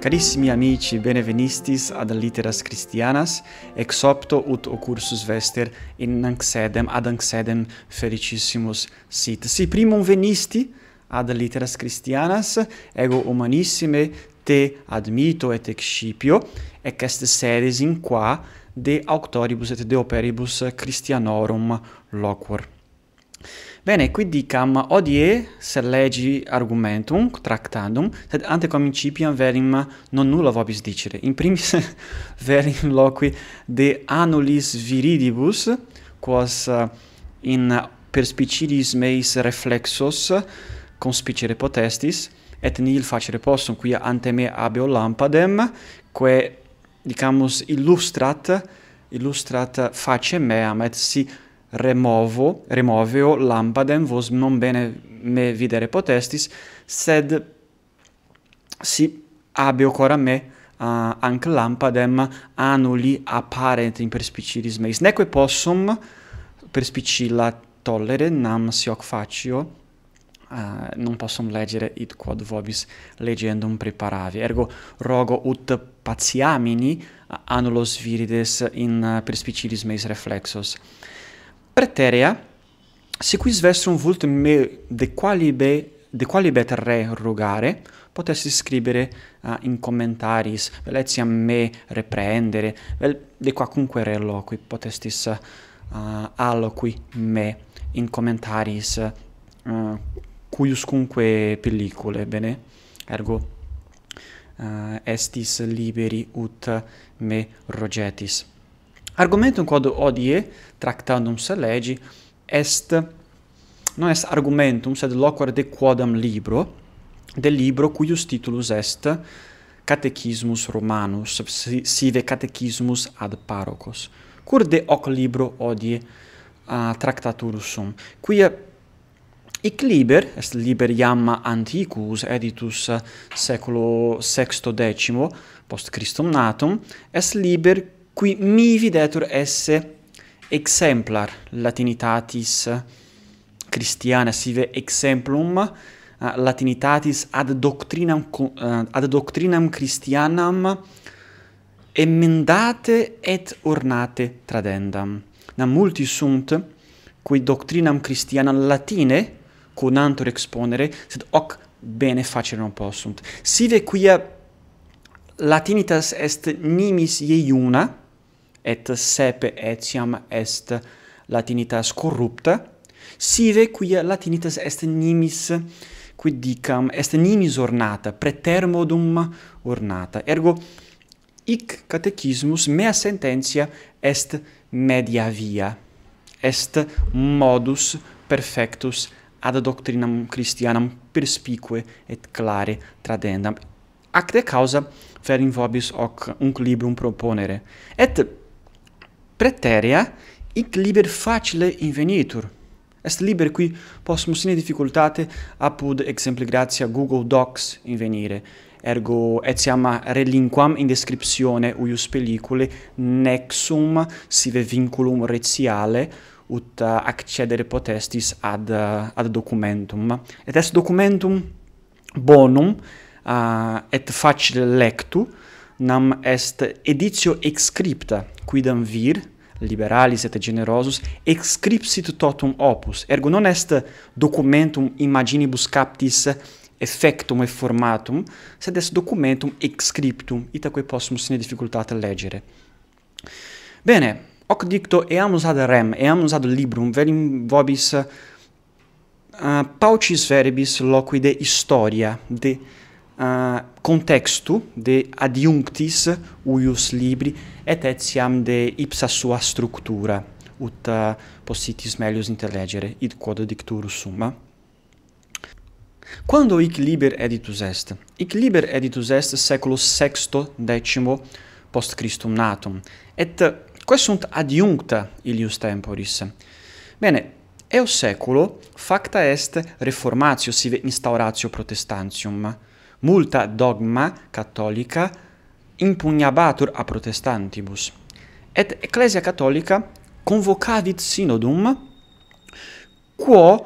Carissimi amici benevenistis ad litteras Christianas ex opto ut occursus vester in nunc sedem ad nunc sedem felicissimus sit. Si primum venisti ad litteras Christianas ego humanissime te admito et excipio et est series in qua de auctoribus et de operibus Christianorum loquor. Bene, qui dicam odie se legi argumentum tractandum, sed ante quam incipiam verim non nulla vobis dicere. In primis verim loqui de annulis viridibus quos eh, in perspicilis meis reflexos conspicere potestis et nihil facere possum quia ante me habeo lampadem, quae dicamus illustrat illustrat facem meam et si removo removeo lampadem vos non bene me videre potestis sed si habeo cora me uh, anc lampadem annuli apparent in perspicilis meis neque possum perspicilla tollere nam si hoc facio uh, non possum legere id quod vobis legendum preparavi ergo rogo ut patiamini annulos virides in perspicilis meis reflexos Praeterea, si quis vestrum vult me de quali be de quali terre rogare, potesse scribere uh, in commentaris, vel etiam me reprehendere, vel de qua cumque re loqui potestis uh, ah, alloqui me in commentaris uh, cuius pellicule, bene? Ergo uh, estis liberi ut me rogetis. Argumentum quod odie tractandum se legi est non est argumentum sed loquor de quodam libro del libro cuius titulus est Catechismus Romanus sive Catechismus ad parochos cur de hoc libro odie uh, tractaturus sum qui Ic liber, est liber iam antiquus, editus seculo sexto decimo, post Christum natum, est liber qui mi videtur esse exemplar latinitatis christiana sive exemplum uh, latinitatis ad doctrinam uh, ad doctrinam christianam emendate et ornate tradendam nam multi sunt qui doctrinam christianam latine cunantur exponere sed hoc bene facere non possunt sive quia latinitas est nimis iuna et sepe etiam est latinitas corrupta, sive quia latinitas est nimis, quid dicam, est nimis ornata, pretermodum ornata. Ergo, hic catechismus mea sententia est media via, est modus perfectus ad doctrinam Christianam perspicue et clare tradendam. Acte causa ferim vobis hoc unc librum proponere. Et preteria ic liber facile invenitur. Est liber qui possum sine difficultate apud exempli gratia Google Docs invenire. Ergo etiam relinquam in descriptione uius pellicule nexum sive vinculum reciale ut uh, accedere potestis ad, uh, ad documentum. Et est documentum bonum uh, et facile lectu, nam est editio excrypta, quidam vir, liberalis et generosus, excrypsit totum opus. Ergo non est documentum imaginibus captis effectum et formatum, sed est documentum excryptum, itaque possumus sine difficultate leggere. Bene, hoc dicto e amus ad rem, e amus ad librum, velim vobis eh, paucis verbis loqui de historia, de uh, contextu de adiunctis uius libri et etiam de ipsa sua structura ut uh, possitis melius intellegere id quod dicturu summa Quando hic liber editus est? Hic liber editus est saeculo sexto decimo post Christum natum. Et eh, quae sunt adiuncta ilius temporis? Bene, eo saeculo facta est reformatio sive instauratio protestantium multa dogma cattolica impugnabatur a protestantibus et ecclesia cattolica convocavit synodum quo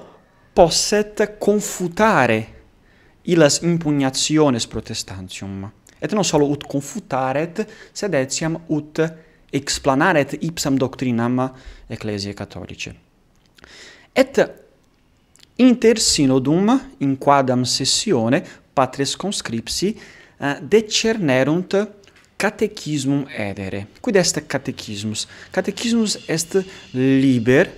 posset confutare illas impugnationes protestantium et non solo ut confutaret sed etiam ut explanaret ipsam doctrinam ecclesiae catholicae et inter synodum in quadam sessione patres conscripsi uh, eh, decernerunt catechismum edere. Quid est catechismus? Catechismus est liber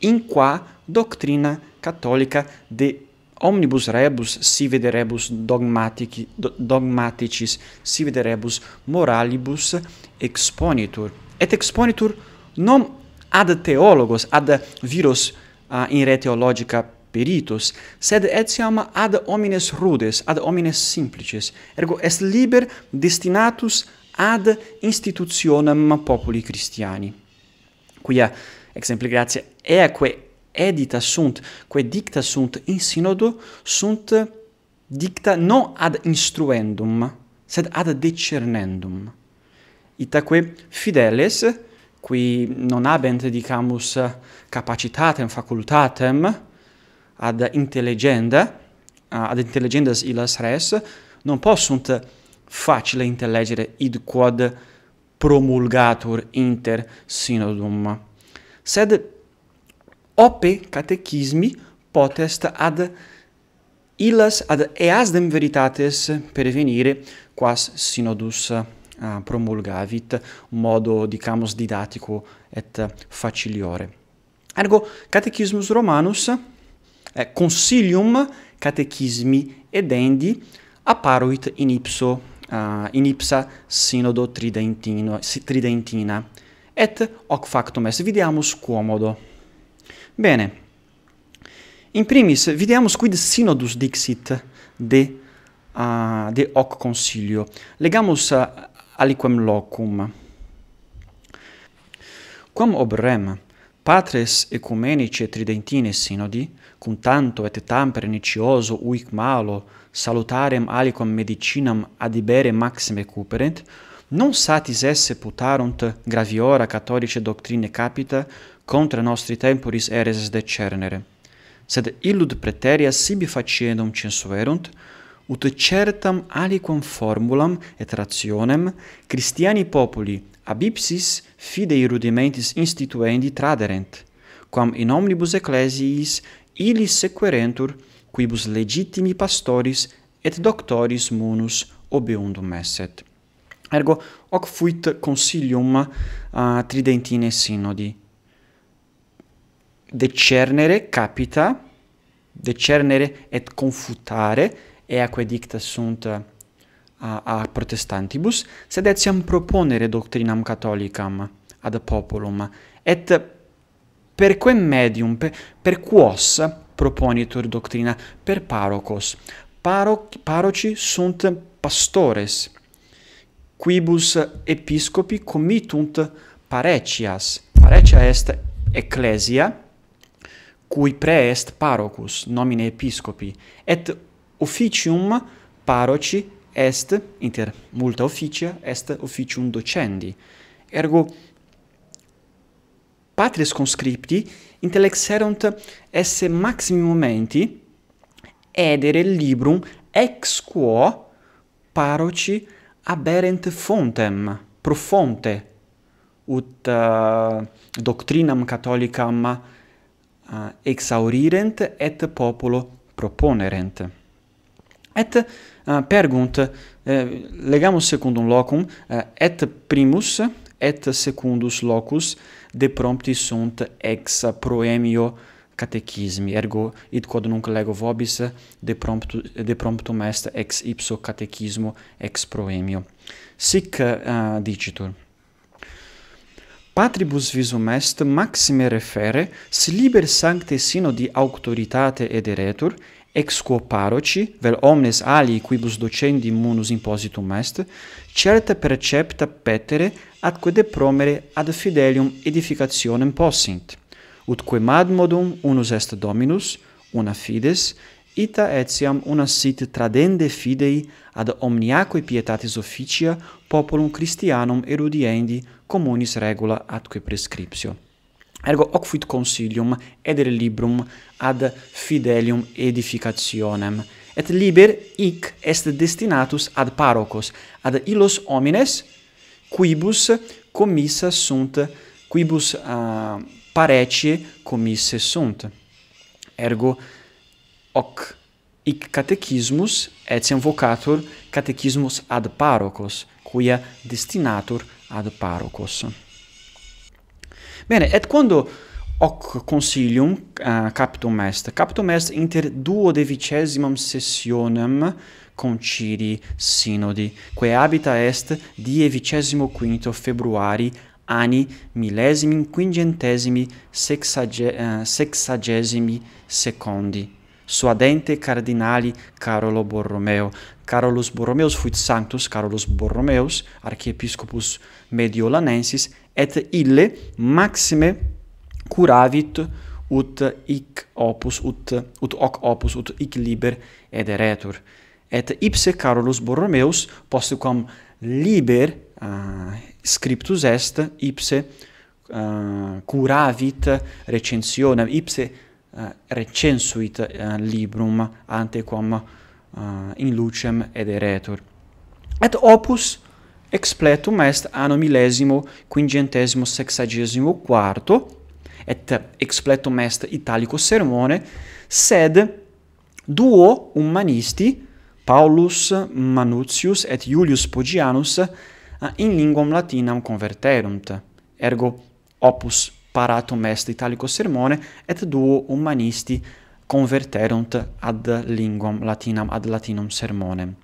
in qua doctrina catholica de omnibus rebus si rebus dogmatici, dogmaticis si rebus moralibus exponitur. Et exponitur non ad theologos, ad viros uh, in re theologica peritos, sed etiam ad homines rudes, ad homines simplices, ergo est liber destinatus ad institutionem populi Christiani, quia, exempli gratia, eaque edita sunt, quae dicta sunt in synodo, sunt dicta non ad instruendum, sed ad discernendum. Itaque fideles, qui non habent, dicamus, capacitatem, facultatem, ad intelligenda ad intelligendas illas res non possunt facile intellegere id quod promulgatur inter synodum sed ope catechismi potest ad illas ad easdem veritates pervenire quas synodus promulgavit modo dicamus didatico et faciliore ergo catechismus romanus eh, concilium catechismi edendi apparuit in ipso uh, in ipsa synodo tridentino tridentina et hoc factum est Videamus quomodo bene in primis videamus quid synodus dixit de uh, de hoc concilio legamus uh, aliquem locum quam obrem patres ecumenici tridentines synodi cum tanto et tam pernicioso uic malo salutarem alicum medicinam adibere maxime cuperent, non satis esse putarunt graviora catholice doctrine capita contra nostri temporis ereses de Sed illud preteria sibi faciendum censuerunt, ut certam alicum formulam et rationem cristiani populi ab ipsis fidei rudimentis instituendi traderent, quam in omnibus ecclesiis illis sequerentur quibus legitimi pastoris et doctoris munus obeundum esset. Ergo, hoc fuit consilium uh, tridentine sinodi. Decernere capita, decernere et confutare, ea dicta sunt uh, a, a protestantibus, sed etiam proponere doctrinam catholicam ad populum, et per quem medium per, per quos proponitur doctrina per parocos paro paroci sunt pastores quibus episcopi committunt parecias parecia est ecclesia cui pre est parocus nomine episcopi et officium paroci est inter multa officia est officium docendi ergo patres conscripti intellexerunt esse maximi momenti edere librum ex quo paroci aberent fontem profonte ut uh, doctrinam catholicam uh, eh, exaurirent et populo proponerent et uh, pergunt uh, legamus secundum locum uh, et primus et secundus locus de prompti sunt ex proemio catechismi ergo id quod nunc lego vobis de prompto de promptum est ex ipso catechismo ex proemio sic uh, dicitur Patribus visum est maxime refere, si liber sancte sino di auctoritate ed eretur, ex quo paroci, vel omnes alii quibus docendi munus impositum est, certa percepta petere atque de promere ad fidelium edificationem possint. Ut madmodum unus est dominus, una fides, ita etiam una sit tradende fidei ad omniaque pietatis officia populum christianum erudiendi communis regula atque prescriptio. Ergo hoc fuit consilium edere librum ad fidelium edificationem. Et liber hic est destinatus ad parocos, ad illos homines quibus commissa sunt, quibus uh, ah, parecie commisse sunt. Ergo hoc hic catechismus et sic invocator catechismus ad parocos, cuia destinatur ad parocos. Bene, et quando hoc consilium uh, eh, captum est, captum est inter duo de sessionem concili sinodi, quae habita est die vicesimo quinto februari anni millesimi quingentesimi sexage, uh, sexagesimi secondi suadente cardinali Carolo Borromeo. Carolus Borromeus fuit sanctus Carolus Borromeus, archiepiscopus mediolanensis, et ille maxime curavit ut ic opus, ut, ut hoc opus, ut ic liber ed eretur. Et ipse Carolus Borromeus, poste liber uh, scriptus est, ipse uh, curavit recensionem, ipse curavit, Eh, recensuit uh, librum ante quam uh, eh, in lucem ed eretur. Et opus expletum est anno millesimo quingentesimo sexagesimo quarto, et expletum est italico sermone, sed duo humanisti, Paulus Manutius et Iulius Pogianus, in linguam latinam converterunt. Ergo opus paratum est italico sermone et duo humanisti converterunt ad linguam latinam ad latinum sermone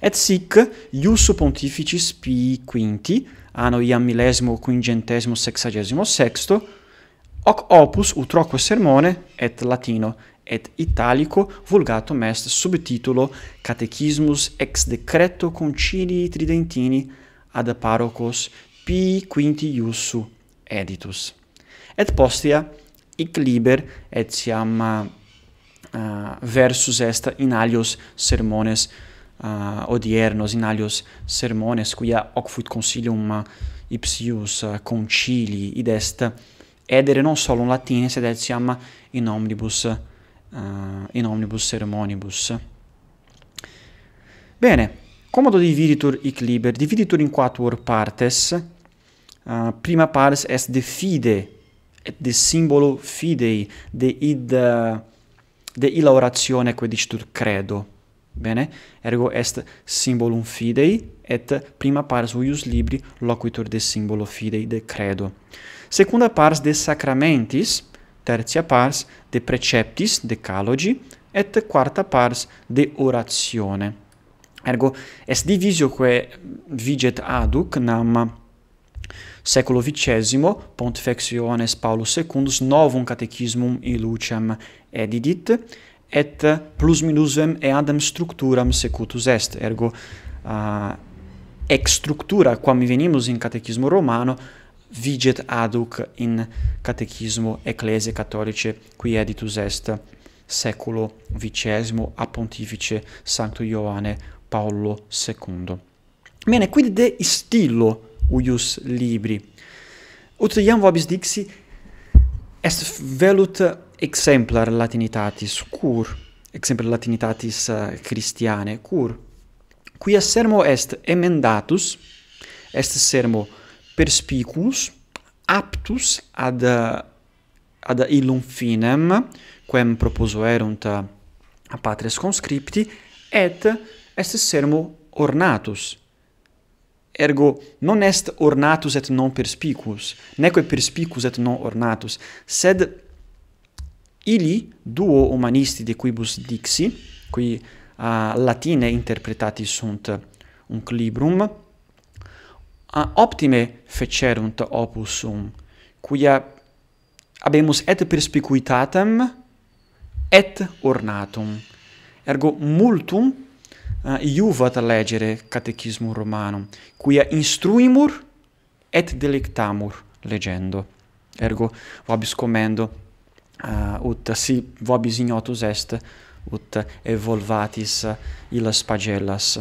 et sic iussu pontificis pi quinti anno iam millesimo quingentesimo sexagesimo sexto hoc opus utroque sermone et latino et italico vulgato est sub titulo catechismus ex decreto concilii tridentini ad parocos pi quinti iussu editus. Et postea ic liber et siam uh, uh, versus est in alios sermones uh, odiernos, in alios sermones, quia hoc fuit consilium uh, ipsius uh, concilii, id est edere non solo in latine, sed et in omnibus, uh, in omnibus sermonibus. Bene, comodo dividitur ic liber, dividitur in quattuor partes, uh, prima pars est de fide et de simbolo fidei de id de illa oratione quae dicitur credo bene ergo est symbolum fidei et prima pars huius libri loquitur de simbolo fidei de credo secunda pars de sacramentis tertia pars de preceptis de calogi et quarta pars de oratione ergo est divisio quae viget aduc nam seculo vicesimo, pontifexiones Paulus secundus, novum catechismum in edidit, et plus minusem e structuram secutus est. Ergo, uh, ex structura, quam venimus in catechismo romano, viget aduc in catechismo ecclesiae catholice, qui editus est seculo vicesimo, a pontifice Sancto Ioane Paolo secundo. Mene, quid de istillo uius libri. Ut iam vobis dixi est velut exemplar latinitatis cur, exemplar latinitatis eh, cristiane cur, quia sermo est emendatus, est sermo perspicuus, aptus ad ad illum finem quem proposo erunt a patres conscripti et est sermo ornatus ergo non est ornatus et non perspicuus neque perspicuus et non ornatus sed illi duo humanisti de quibus dixi qui uh, latine interpretati sunt un librum uh, optime fecerunt opus sum cuia habemus et perspicuitatem et ornatum ergo multum uh, ah, iuvat legere catechismum romanum quia instruimur et delectamur legendo ergo vobis commendo uh, ut si vobis ignotus est ut evolvatis illas pagellas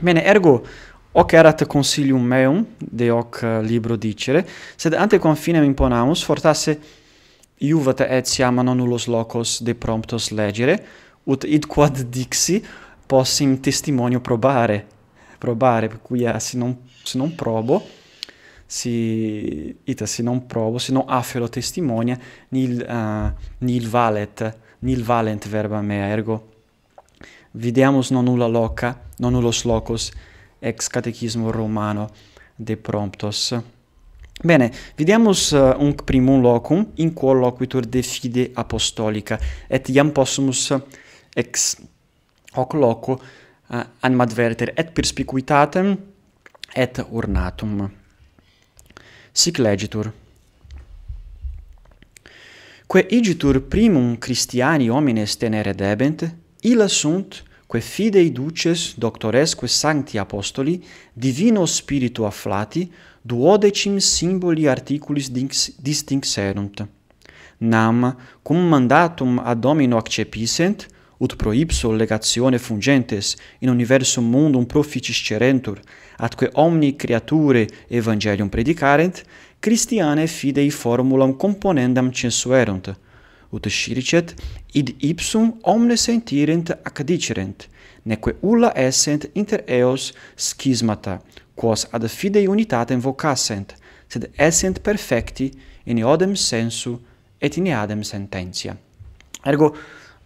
bene ergo Hoc erat consilium meum de hoc libro dicere sed ante confinem imponamus fortasse iuvat et siam non ullos locos de promptos legere ut id quod dixi possim testimonio probare probare per cui eh, se non se non probo si ita se non provo se non affero testimonia nil uh, nil valet nil valent verba mea ergo vidiamus non nulla loca non nullo slocos ex catechismo romano de promptos bene vidiamus uh, eh, un primum locum in quo loquitur de fide apostolica et iam possumus ex hoc loco uh, eh, animadverter et perspicuitatem et ornatum. Sic legitur. Que igitur primum Christiani homines tenere debent, illa sunt, que fidei duces, doctoresque sancti apostoli, divino spiritu afflati, duodecim simboli articulis distinxerunt. Nam, cum mandatum ad domino accepisent, ut pro ipso legatione fungentes in universum mundum profitis cerentur, atque omni creature evangelium predicarent, Christiane fidei formulam componendam censuerunt, ut scircet, id ipsum omne sentirent ac dicerent, neque ulla essent inter eos schismata, quos ad fidei unitatem vocassent, sed essent perfecti in iodem sensu et in iadem sententia. Ergo,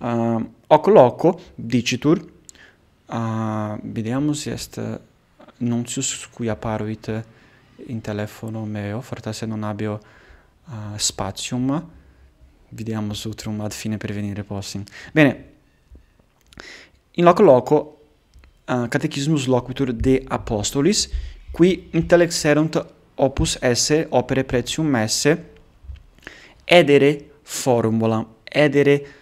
uh, ah, hoc loco dicitur uh, ah, videamus est nuncius cui apparuit in telefono meo fortasse non abio uh, ah, spatium videamus utrum ad fine per venire possim bene in loco loco uh, catechismus loquitur de apostolis qui intellexerunt opus esse opere pretium esse edere formula edere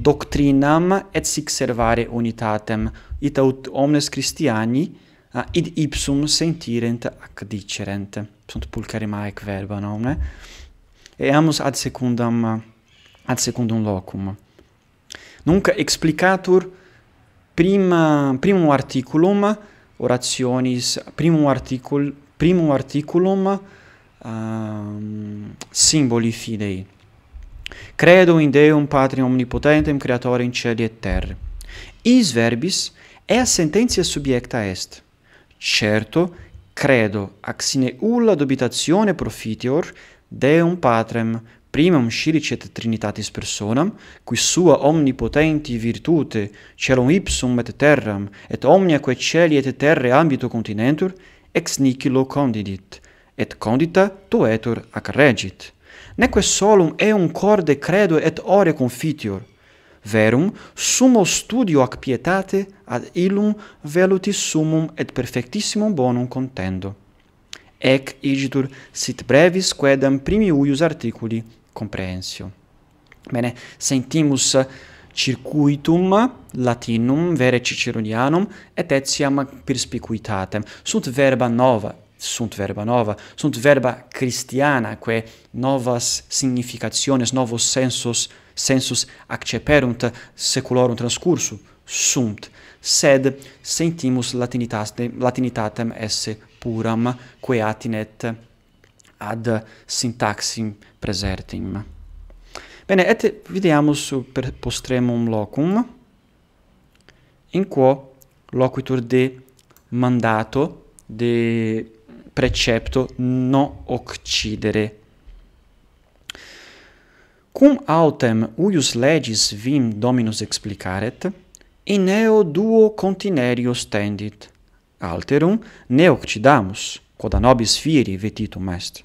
doctrinam et sic servare unitatem ita aut omnes christiani uh, id ipsum sentirent ac dicerent sunt pulcher maec verba nomne et amus ad secundam ad secundum locum nunc explicatur prima primum articulum orationis primum articul primum articulum um, symboli fidei Credo in Deum Patrem omnipotentem creatorem in cieli et terre. Is verbis e a sententia subiecta est. Certo, credo, ac sine ulla dubitatione profitior, Deum Patrem, primum et trinitatis personam, cui sua omnipotenti virtute, celum ipsum et terram, et omniaque celi et terre ambito continentur, ex nihilo condidit, et condita tuetur ac regit.' neque solum eum corde credo et ore confitior verum sumo studio ac pietate ad illum velutis summum et perfectissimum bonum contendo ec igitur sit brevis quedam primi huius articuli comprehensio bene sentimus circuitum latinum vere ciceronianum et etiam perspicuitatem sunt verba nova sunt verba nova, sunt verba christiana, que novas significationes, novos sensus, sensus acceperunt seculorum transcurso, sunt, sed sentimus latinitatem, latinitatem esse puram, que atinet ad syntaxim presertim. Bene, et videamus per postremum locum, in quo loquitur de mandato, de precepto no occidere. Cum autem uius legis vim dominus explicaret, in eo duo continerius tendit. Alterum ne occidamus, quod nobis fieri vetitum est.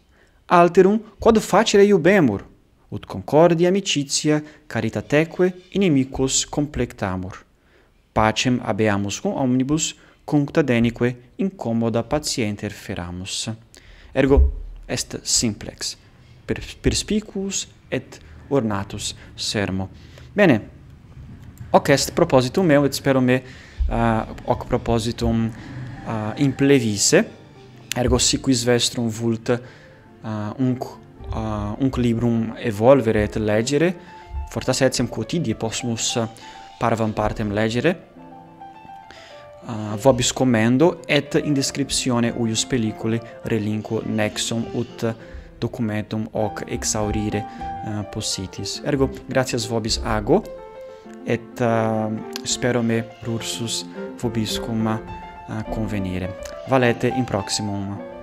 Alterum quod facere iubemur, ut concordia amicitia caritateque inimicus complectamur. Pacem abeamus cum omnibus, cuncta denique incomoda patienter feramus. Ergo est simplex, perspicuus et ornatus sermo. Bene, hoc est propositum meu, et spero me uh, hoc propositum uh, in plevisse, ergo si quis vestrum vult uh, unc, uh, unc librum evolvere et legere, fortas etiam quotidie possumus uh, parvam partem legere, uh, vobis commendo et in descriptione uius pelliculae relinquo nexum ut documentum hoc exaurire uh, possitis ergo gratias vobis ago et uh, spero me rursus vobis cum uh, eh, convenire valete in proximum